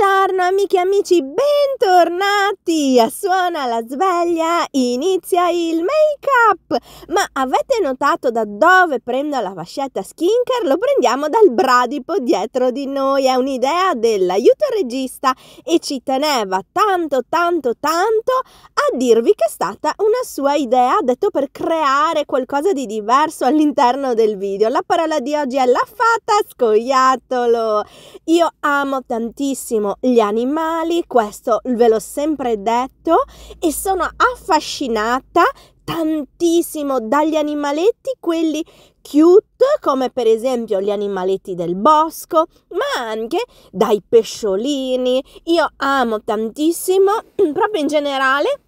Buongiorno amiche e amici, bentornati! A suona la sveglia, inizia il make up! Ma avete notato da dove prendo la fascetta skincare? Lo prendiamo dal bradipo dietro di noi, è un'idea dell'aiuto regista e ci teneva tanto tanto tanto a dirvi che è stata una sua idea, ha detto per creare qualcosa di diverso all'interno del video. La parola di oggi è la fata scoiattolo! Io amo tantissimo amo gli animali, questo ve l'ho sempre detto e sono affascinata tantissimo dagli animaletti, quelli cute come per esempio gli animaletti del bosco, ma anche dai pesciolini. Io amo tantissimo, proprio in generale,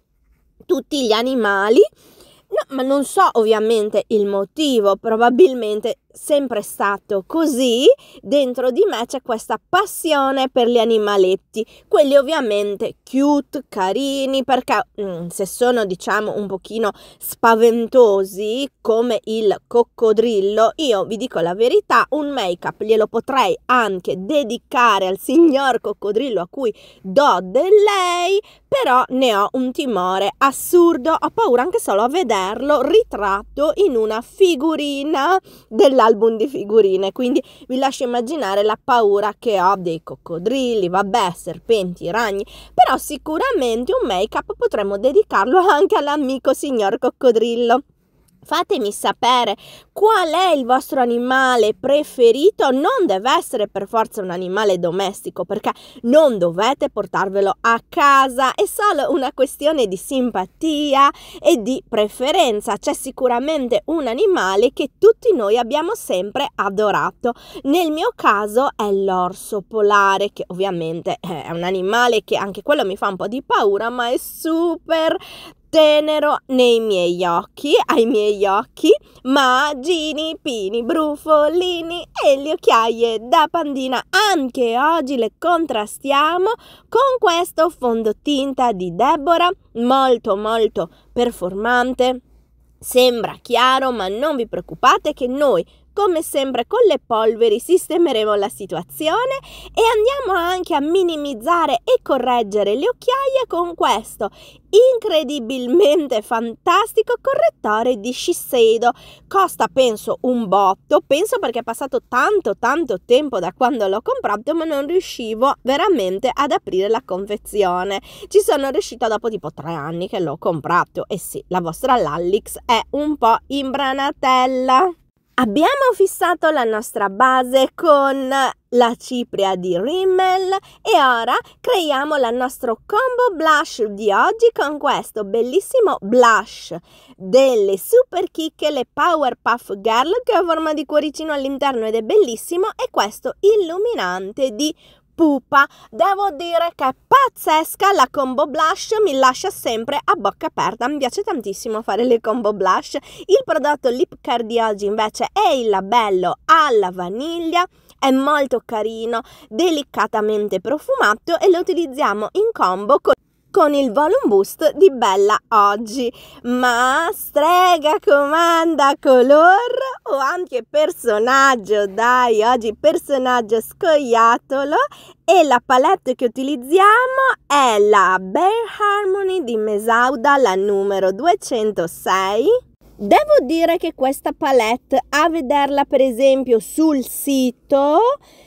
tutti gli animali. No, ma non so ovviamente il motivo, probabilmente sempre stato così, dentro di me c'è questa passione per gli animaletti, quelli ovviamente cute, carini, perché mm, se sono diciamo un pochino spaventosi come il coccodrillo, io vi dico la verità, un make up glielo potrei anche dedicare al signor coccodrillo a cui do del lei, però ne ho un timore assurdo, ho paura anche solo a vederlo ritratto in una figurina della l'album di figurine, quindi vi lascio immaginare la paura che ho dei coccodrilli, vabbè, serpenti, ragni, però sicuramente un make-up potremmo dedicarlo anche all'amico signor coccodrillo. Fatemi sapere qual è il vostro animale preferito, non deve essere per forza un animale domestico perché non dovete portarvelo a casa, è solo una questione di simpatia e di preferenza. C'è sicuramente un animale che tutti noi abbiamo sempre adorato. Nel mio caso è l'orso polare che ovviamente è un animale che anche quello mi fa un po' di paura ma è super tenero nei miei occhi, ai miei occhi, ma gini, pini, brufolini e le occhiaie da pandina. Anche oggi le contrastiamo con questo fondotinta di Deborah, molto molto performante. Sembra chiaro, ma non vi preoccupate che noi come sempre con le polveri sistemeremo la situazione e andiamo anche a minimizzare e correggere le occhiaie con questo incredibilmente fantastico correttore di Shiseido. Costa penso un botto, penso perché è passato tanto tanto tempo da quando l'ho comprato ma non riuscivo veramente ad aprire la confezione. Ci sono riuscita dopo tipo tre anni che l'ho comprato e sì, la vostra Lallix è un po' imbranatella. Abbiamo fissato la nostra base con la cipria di Rimmel e ora creiamo il nostro combo blush di oggi con questo bellissimo blush delle super chicche, le Powerpuff Girl che ha forma di cuoricino all'interno ed è bellissimo e questo illuminante di pupa. Devo dire che è pazzesca la combo blush, mi lascia sempre a bocca aperta. Mi piace tantissimo fare le combo blush. Il prodotto Lip Care di oggi invece è il labello alla vaniglia è molto carino, delicatamente profumato e lo utilizziamo in combo con con il volume boost di Bella oggi. Ma strega comanda color o anche personaggio, dai, oggi personaggio scoiatolo e la palette che utilizziamo è la Bare Harmony di Mesauda, la numero 206. Devo dire che questa palette, a vederla per esempio sul sito,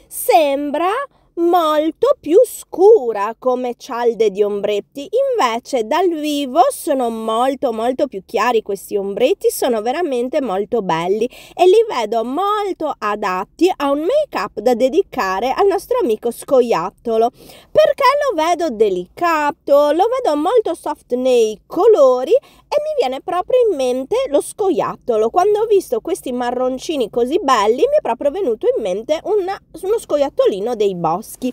sembra molto più scura come cialde di ombretti, invece dal vivo sono molto molto più chiari questi ombretti, sono veramente molto belli e li vedo molto adatti a un make-up da dedicare al nostro amico scoiattolo, perché lo vedo delicato, lo vedo molto soft nei colori e mi viene proprio in mente lo scoiattolo. Quando ho visto questi marroncini così belli mi è proprio venuto in mente una, uno scoiattolino dei boschi.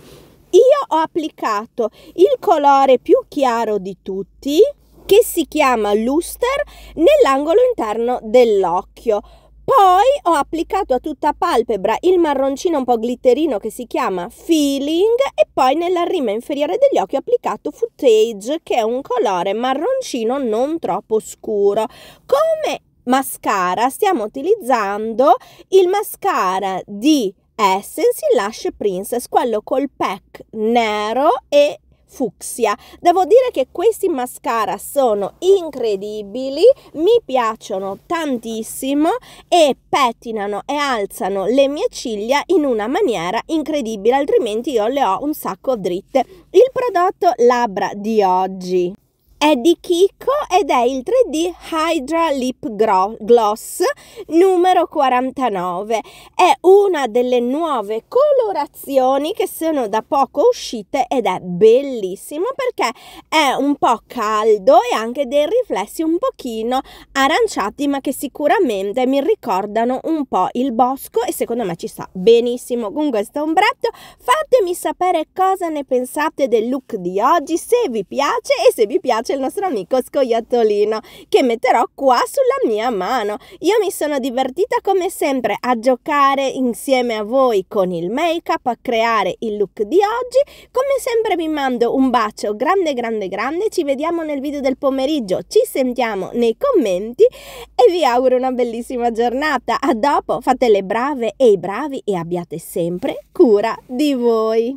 Io ho applicato il colore più chiaro di tutti, che si chiama luster, nell'angolo interno dell'occhio. Poi ho applicato a tutta palpebra il marroncino un po' glitterino che si chiama Feeling e poi nella rima inferiore degli occhi ho applicato Footage che è un colore marroncino non troppo scuro. Come mascara stiamo utilizzando il mascara di Essence, il Lash Princess, quello col pack nero e fucsia. Devo dire che questi mascara sono incredibili, mi piacciono tantissimo e pettinano e alzano le mie ciglia in una maniera incredibile, altrimenti io le ho un sacco dritte. Il prodotto labbra di oggi è di Kiko ed è il 3D Hydra Lip Gloss numero 49. È una delle nuove colorazioni che sono da poco uscite ed è bellissimo perché è un po' caldo e anche dei riflessi un pochino aranciati ma che sicuramente mi ricordano un po' il bosco e secondo me ci sta benissimo con questo ombretto. Fatemi sapere cosa ne pensate del look di oggi, se vi piace e se vi piace il nostro amico scoiattolino che metterò qua sulla mia mano. Io mi sono divertita come sempre a giocare insieme a voi con il make up, a creare il look di oggi. Come sempre vi mando un bacio grande grande grande, ci vediamo nel video del pomeriggio, ci sentiamo nei commenti e vi auguro una bellissima giornata. A dopo, fate le brave e i bravi e abbiate sempre cura di voi.